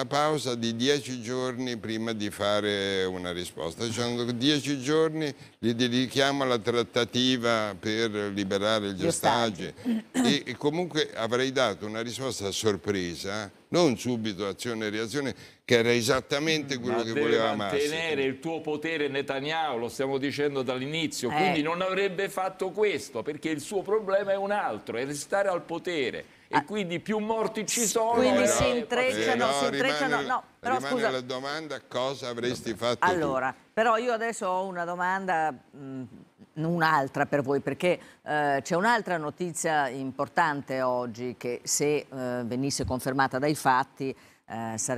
Una pausa di dieci giorni prima di fare una risposta. Cioè, dieci giorni li dedichiamo alla trattativa per liberare il gestaggio. E, e comunque avrei dato una risposta a sorpresa, non subito azione e reazione, che era esattamente quello Ma che voleva Massimo. mantenere il tuo potere Netanyahu, lo stiamo dicendo dall'inizio, eh. quindi non avrebbe fatto questo, perché il suo problema è un altro, è restare al potere e ah. quindi più morti ci sono. Quindi eh, si no, intrecciano, eh, no, si intrecciano. Rimane, no, però rimane scusa. la domanda cosa avresti fatto Allora, tu? però io adesso ho una domanda... Mm, un'altra per voi perché eh, c'è un'altra notizia importante oggi che se eh, venisse confermata dai fatti eh, sarebbe